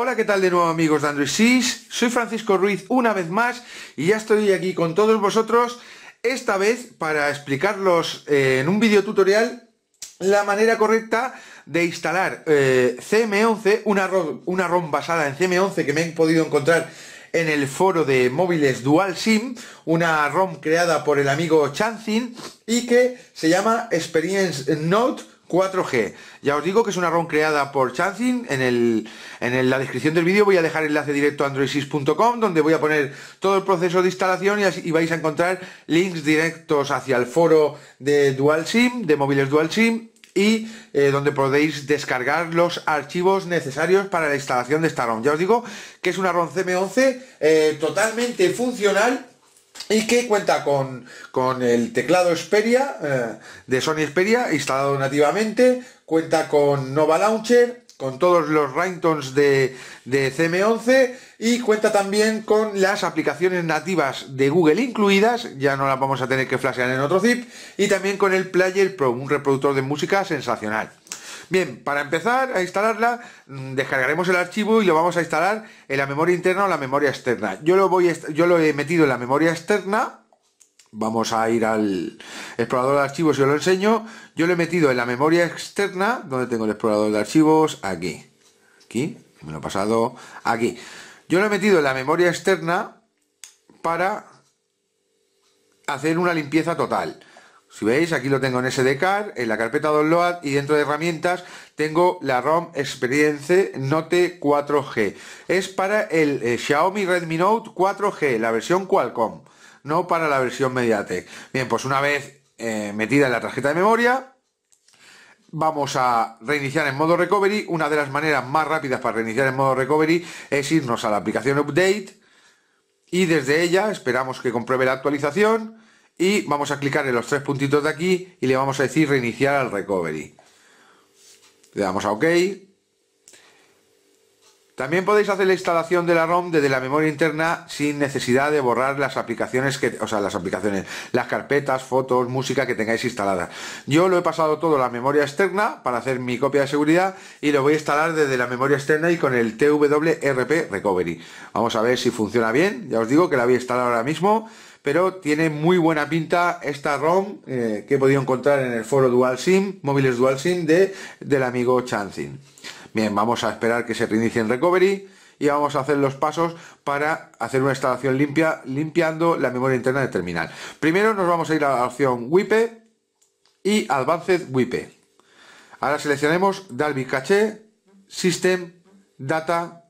Hola, ¿qué tal de nuevo amigos de Android Seas, Soy Francisco Ruiz una vez más y ya estoy aquí con todos vosotros, esta vez para explicarlos eh, en un video tutorial la manera correcta de instalar eh, CM11, una ROM, una ROM basada en CM11 que me he podido encontrar en el foro de móviles Dual SIM, una ROM creada por el amigo Chanzin y que se llama Experience Note 4G. Ya os digo que es una ROM creada por Chancing. En, en la descripción del vídeo voy a dejar enlace directo a android donde voy a poner todo el proceso de instalación y, vais a encontrar links directos hacia el foro de Dual SIM, de móviles Dual SIM y eh, donde podéis descargar los archivos necesarios para la instalación de esta ROM. Ya os digo que es una ROM CM11 eh, totalmente funcional y que cuenta con, el teclado Xperia, eh, de Sony Xperia, instalado nativamente, cuenta con Nova Launcher, con todos los Ringtones de, de CM11 y cuenta también con las aplicaciones nativas de Google incluidas, ya no las vamos a tener que flashear en otro zip, y también con el Player Pro, un reproductor de música sensacional. Bien, para empezar a instalarla, mm, descargaremos el archivo y lo vamos a instalar en la memoria interna o la memoria externa. Yo lo, voy, yo lo he metido en la memoria externa. Vamos a ir al explorador de archivos y os lo enseño. Yo lo he metido en la memoria externa, donde tengo el explorador de archivos, aquí. Aquí, me lo he pasado aquí. Yo lo he metido en la memoria externa para hacer una limpieza total. Si veis, aquí lo tengo en SD card, en la carpeta Download y dentro de herramientas tengo la ROM Experience Note 4G. Es para el eh, Xiaomi Redmi Note 4G, la versión Qualcomm, no para la versión Mediatek. Bien, pues una vez eh, metida en la tarjeta de memoria, vamos a reiniciar en modo recovery. Una de las maneras más rápidas para reiniciar en modo recovery es irnos a la aplicación update y desde ella esperamos que compruebe la actualización y vamos a clicar en los tres puntitos de aquí y le vamos a decir reiniciar al recovery. Le damos a OK. También podéis hacer la instalación de la ROM desde la memoria interna sin necesidad de borrar las aplicaciones que, o sea, las aplicaciones, las carpetas, fotos, música que tengáis instaladas. Yo lo he pasado todo a la memoria externa para hacer mi copia de seguridad y lo voy a instalar desde la memoria externa y con el TWRP Recovery. Vamos a ver si funciona bien. Ya os digo que la voy a instalar ahora mismo pero tiene muy buena pinta esta ROM eh, que he podido encontrar en el foro Dual SIM, móviles Dual SIM de, del amigo Chanzin. Bien, vamos a esperar que se reinicie en Recovery y vamos a hacer los pasos para hacer una instalación limpia, limpiando la memoria interna del terminal. Primero nos vamos a ir a la opción WIPE y Advanced WIPE. Ahora seleccionemos Dalby Cache, System, Data,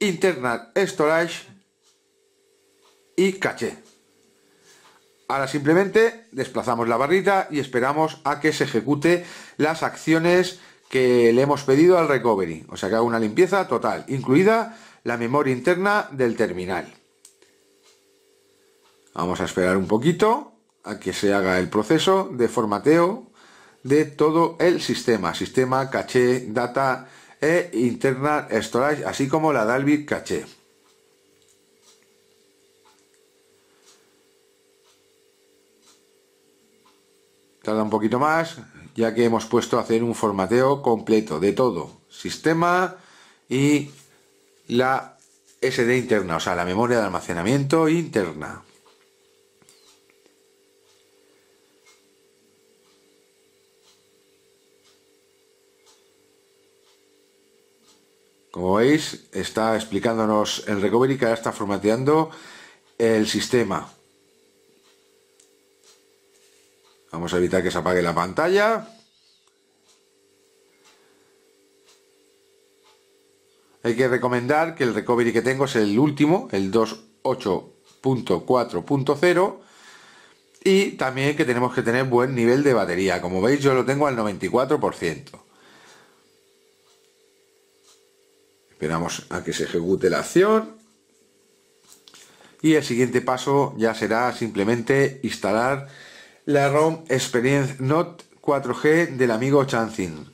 Internal Storage y Cache. Ahora simplemente desplazamos la barrita y esperamos a que se ejecute las acciones que le hemos pedido al recovery. O sea que haga una limpieza total, incluida la memoria interna del terminal. Vamos a esperar un poquito a que se haga el proceso de formateo de todo el sistema. Sistema, caché, data e internal storage, así como la Dalvik caché. tarda un poquito más, ya que hemos puesto a hacer un formateo completo de todo, sistema y la SD interna, o sea, la memoria de almacenamiento interna. Como veis, está explicándonos el recovery que ahora está formateando el sistema. Vamos a evitar que se apague la pantalla. Hay que recomendar que el recovery que tengo es el último, el 2.8.4.0 y también que tenemos que tener buen nivel de batería. Como veis yo lo tengo al 94%. Esperamos a que se ejecute la acción. Y el siguiente paso ya será simplemente instalar la ROM Experience Note 4G del amigo Chancin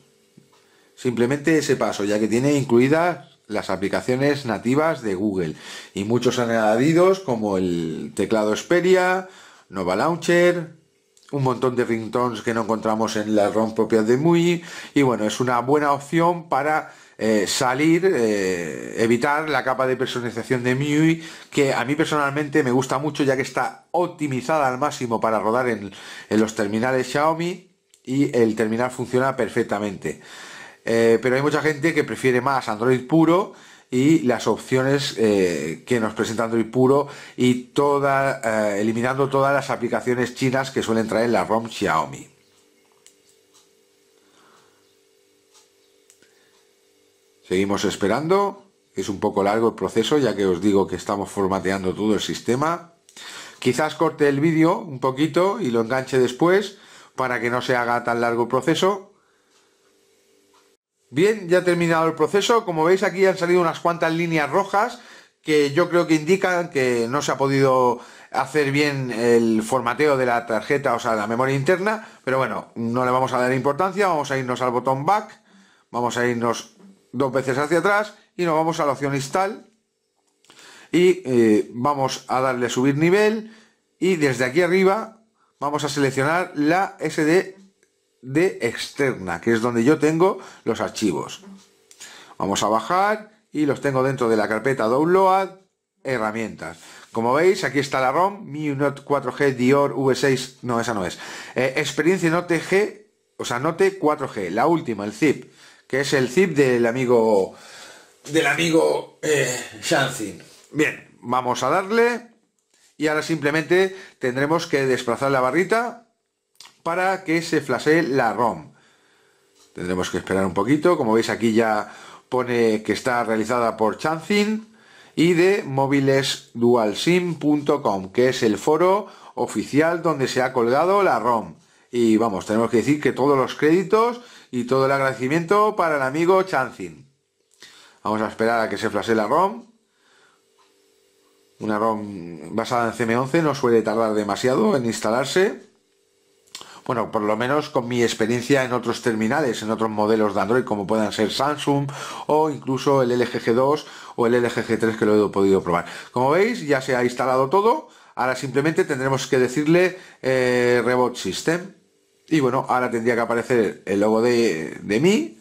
Simplemente ese paso, ya que tiene incluidas las aplicaciones nativas de Google y muchos añadidos como el teclado Xperia, Nova Launcher, un montón de ringtones que no encontramos en la ROM propia de MUI y bueno, es una buena opción para eh, salir, eh, evitar la capa de personalización de Mui que a mí personalmente me gusta mucho ya que está optimizada al máximo para rodar en, los terminales Xiaomi y el terminal funciona perfectamente. Eh, pero hay mucha gente que prefiere más Android puro y las opciones eh, que nos presenta Android puro y toda, eh, eliminando todas las aplicaciones chinas que suelen traer la ROM Xiaomi. Seguimos esperando, es un poco largo el proceso ya que os digo que estamos formateando todo el sistema. Quizás corte el vídeo un poquito y lo enganche después para que no se haga tan largo el proceso. Bien, ya ha terminado el proceso. Como veis aquí han salido unas cuantas líneas rojas que yo creo que indican que no se ha podido hacer bien el formateo de la tarjeta, o sea, la memoria interna, pero bueno, no le vamos a dar importancia, vamos a irnos al botón back, vamos a irnos dos veces hacia atrás y nos vamos a la opción install y eh, vamos a darle subir nivel y desde aquí arriba vamos a seleccionar la SD de externa, que es donde yo tengo los archivos. Vamos a bajar y los tengo dentro de la carpeta Download, herramientas. Como veis, aquí está la ROM, note 4G Dior V6, no, esa no es. Eh, experiencia Note G, o sea, Note 4G, la última, el zip, que es el zip del amigo, del amigo eh, Bien, vamos a darle y ahora simplemente tendremos que desplazar la barrita para que se flase la ROM. Tendremos que esperar un poquito, como veis aquí ya pone que está realizada por Chanzin y de móvilesdualsim.com, que es el foro oficial donde se ha colgado la ROM. Y vamos, tenemos que decir que todos los créditos y todo el agradecimiento para el amigo Chanzin. Vamos a esperar a que se flase la ROM. Una ROM basada en CM11 no suele tardar demasiado en instalarse bueno, por lo menos con mi experiencia en otros terminales, en otros modelos de Android, como puedan ser Samsung o incluso el LG G2 o el LG G3 que lo he podido probar. Como veis, ya se ha instalado todo. Ahora simplemente tendremos que decirle eh, System. Y bueno, ahora tendría que aparecer el logo de, mí.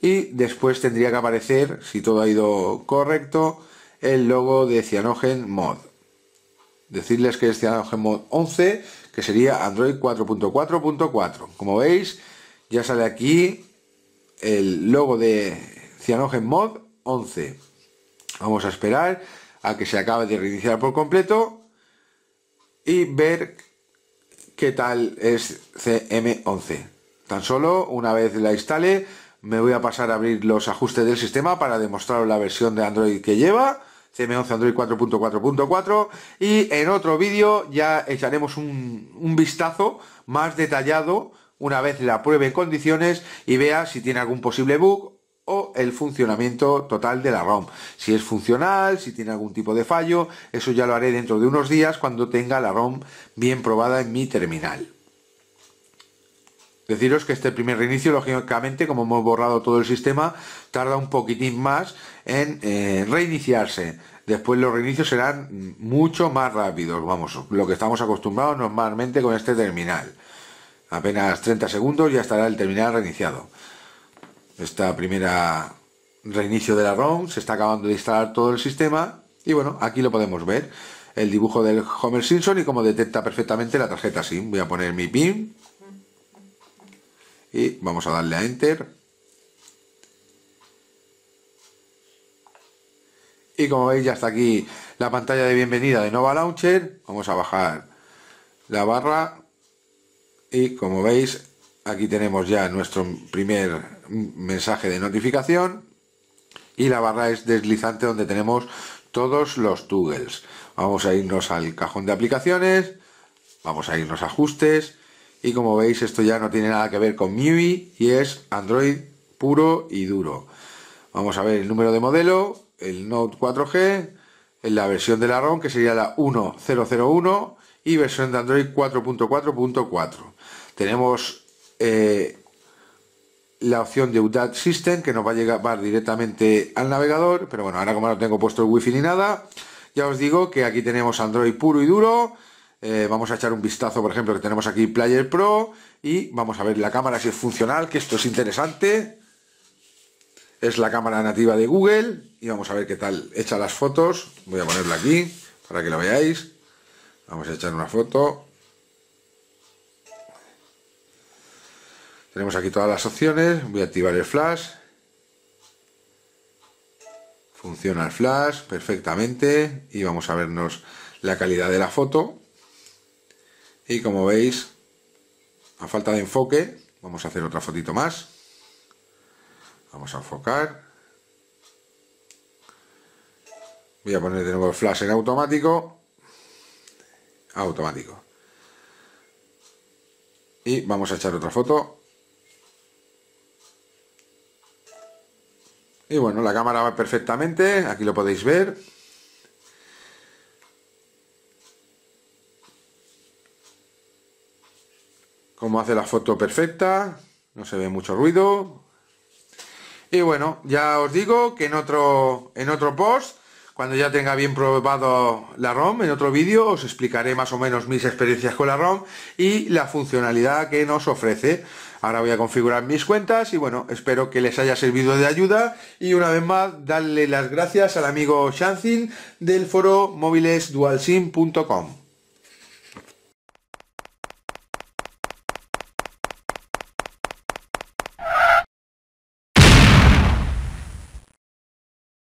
Y después tendría que aparecer, si todo ha ido correcto, el logo de CyanogenMod Mod. Decirles que es Cyanogen 11 que sería Android 4.4.4. Como veis, ya sale aquí el logo de CyanogenMod Mod 11. Vamos a esperar a que se acabe de reiniciar por completo y ver qué tal es CM11. Tan solo una vez la instale, me voy a pasar a abrir los ajustes del sistema para demostrar la versión de Android que lleva CM11 Android 4.4.4 y en otro vídeo ya echaremos un, un vistazo más detallado una vez la pruebe en condiciones y vea si tiene algún posible bug o el funcionamiento total de la ROM. Si es funcional, si tiene algún tipo de fallo, eso ya lo haré dentro de unos días cuando tenga la ROM bien probada en mi terminal. Deciros que este primer reinicio, lógicamente, como hemos borrado todo el sistema, tarda un poquitín más en eh, reiniciarse. Después los reinicios serán mucho más rápidos, vamos, lo que estamos acostumbrados normalmente con este terminal. Apenas 30 segundos ya estará el terminal reiniciado. Esta primera reinicio de la ROM, se está acabando de instalar todo el sistema y bueno, aquí lo podemos ver. El dibujo del Homer Simpson y como detecta perfectamente la tarjeta SIM. Voy a poner mi PIN y vamos a darle a Enter. Y como veis ya está aquí la pantalla de bienvenida de Nova Launcher. Vamos a bajar la barra y como veis aquí tenemos ya nuestro primer mensaje de notificación y la barra es deslizante donde tenemos todos los toggles. Vamos a irnos al cajón de aplicaciones, vamos a irnos a ajustes, y como veis, esto ya no tiene nada que ver con MIUI y es Android puro y duro. Vamos a ver el número de modelo, el Note 4G, la versión de la ROM, que sería la 1001, y versión de Android 4.4.4. Tenemos eh, la opción de UDAT System, que nos va a llegar directamente al navegador, pero bueno, ahora como no tengo puesto el wifi ni nada, ya os digo que aquí tenemos Android puro y duro, eh, vamos a echar un vistazo, por ejemplo, que tenemos aquí Player Pro y vamos a ver la cámara si es funcional, que esto es interesante. Es la cámara nativa de Google y vamos a ver qué tal echa las fotos. Voy a ponerla aquí para que la veáis. Vamos a echar una foto. Tenemos aquí todas las opciones. Voy a activar el flash. Funciona el flash perfectamente y vamos a vernos la calidad de la foto. Y como veis, a falta de enfoque, vamos a hacer otra fotito más. Vamos a enfocar. Voy a poner de nuevo el flash en automático. Automático. Y vamos a echar otra foto. Y bueno, la cámara va perfectamente, aquí lo podéis ver. como hace la foto perfecta, no se ve mucho ruido. Y bueno, ya os digo que en otro, en otro post, cuando ya tenga bien probado la ROM, en otro vídeo os explicaré más o menos mis experiencias con la ROM y la funcionalidad que nos ofrece. Ahora voy a configurar mis cuentas y bueno, espero que les haya servido de ayuda y una vez más darle las gracias al amigo Shanzin del foro móvilesdualsim.com.